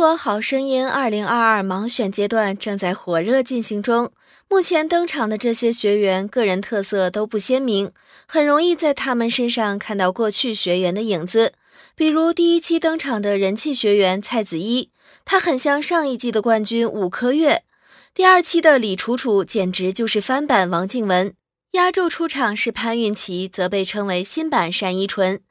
《中国好声音》2022盲选阶段正在火热进行中，目前登场的这些学员个人特色都不鲜明，很容易在他们身上看到过去学员的影子。比如第一期登场的人气学员蔡子一，他很像上一季的冠军伍珂玥；第二期的李楚楚简直就是翻版王靖雯；压轴出场是潘韵琪，则被称为新版单依纯。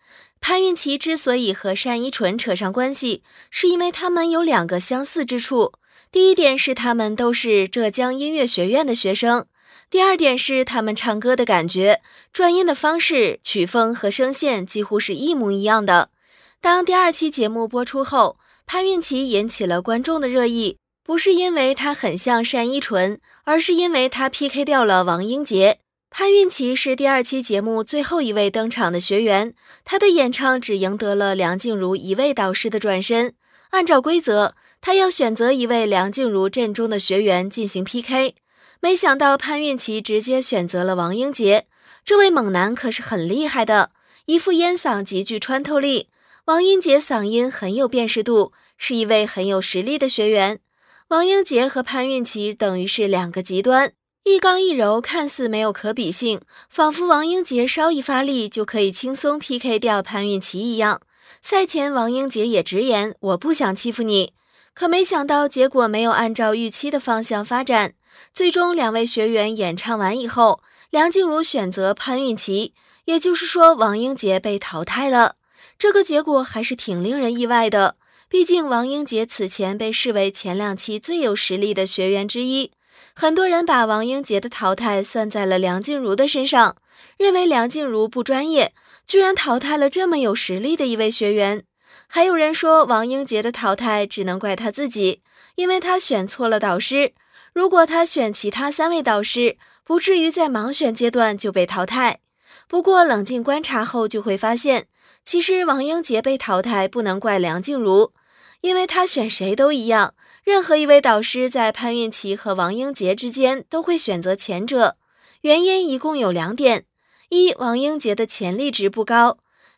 潘韵琪之所以和单依纯扯上关系，是因为他们有两个相似之处。第一点是他们都是浙江音乐学院的学生；第二点是他们唱歌的感觉、转音的方式、曲风和声线几乎是一模一样的。当第二期节目播出后，潘韵琪引起了观众的热议，不是因为她很像单依纯，而是因为她 PK 掉了王英杰。潘韵琪是第二期节目最后一位登场的学员，他的演唱只赢得了梁静茹一位导师的转身。按照规则，他要选择一位梁静茹阵中的学员进行 PK。没想到潘韵琪直接选择了王英杰，这位猛男可是很厉害的，一副烟嗓极具穿透力。王英杰嗓音很有辨识度，是一位很有实力的学员。王英杰和潘韵琪等于是两个极端。一刚一柔，看似没有可比性，仿佛王英杰稍一发力就可以轻松 P K 掉潘韵琪一样。赛前，王英杰也直言：“我不想欺负你。”可没想到，结果没有按照预期的方向发展。最终，两位学员演唱完以后，梁静茹选择潘韵琪，也就是说，王英杰被淘汰了。这个结果还是挺令人意外的。毕竟，王英杰此前被视为前两期最有实力的学员之一。很多人把王英杰的淘汰算在了梁静茹的身上，认为梁静茹不专业，居然淘汰了这么有实力的一位学员。还有人说王英杰的淘汰只能怪他自己，因为他选错了导师。如果他选其他三位导师，不至于在盲选阶段就被淘汰。不过冷静观察后就会发现，其实王英杰被淘汰不能怪梁静茹，因为他选谁都一样。任何一位导师在潘韵奇和王英杰之间都会选择前者，原因一共有两点：一，王英杰的潜力值不高；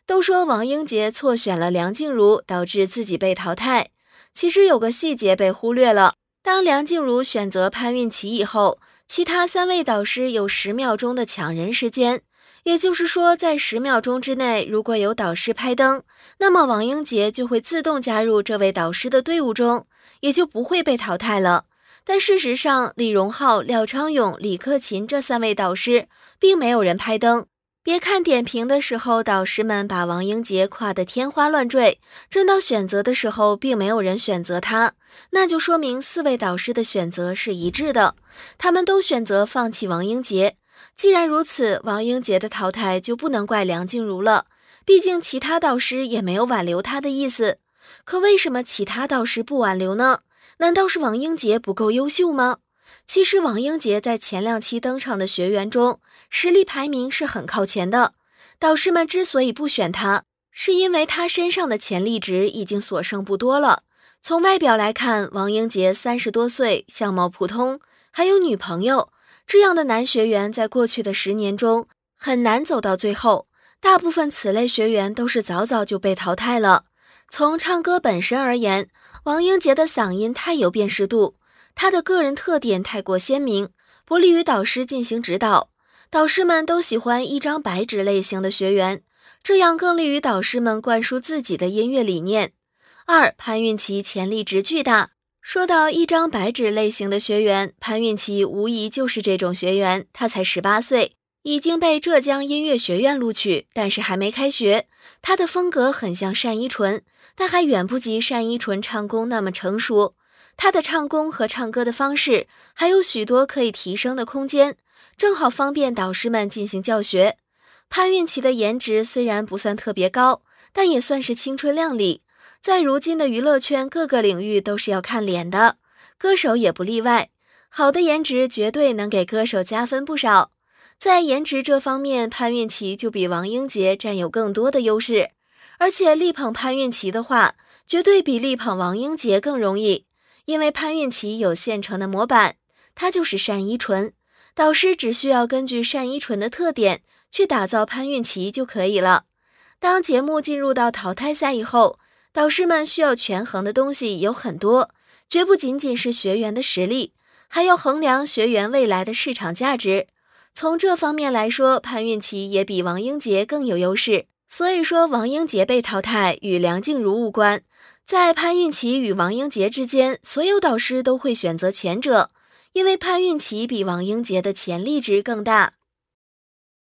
都说王英杰错选了梁静茹，导致自己被淘汰。其实有个细节被忽略了：当梁静茹选择潘韵琪以后，其他三位导师有十秒钟的抢人时间。也就是说，在十秒钟之内，如果有导师拍灯，那么王英杰就会自动加入这位导师的队伍中，也就不会被淘汰了。但事实上，李荣浩、廖昌永、李克勤这三位导师并没有人拍灯。别看点评的时候，导师们把王英杰夸得天花乱坠，真到选择的时候，并没有人选择他。那就说明四位导师的选择是一致的，他们都选择放弃王英杰。既然如此，王英杰的淘汰就不能怪梁静茹了。毕竟其他导师也没有挽留他的意思。可为什么其他导师不挽留呢？难道是王英杰不够优秀吗？其实王英杰在前两期登场的学员中，实力排名是很靠前的。导师们之所以不选他，是因为他身上的潜力值已经所剩不多了。从外表来看，王英杰三十多岁，相貌普通，还有女朋友。这样的男学员在过去的十年中很难走到最后，大部分此类学员都是早早就被淘汰了。从唱歌本身而言，王英杰的嗓音太有辨识度，他的个人特点太过鲜明，不利于导师进行指导。导师们都喜欢一张白纸类型的学员，这样更利于导师们灌输自己的音乐理念。二潘韵琪潜力值巨大。说到一张白纸类型的学员，潘韵琪无疑就是这种学员。她才十八岁，已经被浙江音乐学院录取，但是还没开学。她的风格很像单依纯，但还远不及单依纯唱功那么成熟。她的唱功和唱歌的方式还有许多可以提升的空间，正好方便导师们进行教学。潘韵琪的颜值虽然不算特别高，但也算是青春靓丽。在如今的娱乐圈，各个领域都是要看脸的，歌手也不例外。好的颜值绝对能给歌手加分不少。在颜值这方面，潘韵琪就比王英杰占有更多的优势。而且力捧潘韵琪的话，绝对比力捧王英杰更容易，因为潘韵琪有现成的模板，她就是单依纯。导师只需要根据单依纯的特点去打造潘韵琪就可以了。当节目进入到淘汰赛以后。导师们需要权衡的东西有很多，绝不仅仅是学员的实力，还要衡量学员未来的市场价值。从这方面来说，潘韵琪也比王英杰更有优势。所以说，王英杰被淘汰与梁静茹无关。在潘韵琪与王英杰之间，所有导师都会选择前者，因为潘韵琪比王英杰的潜力值更大。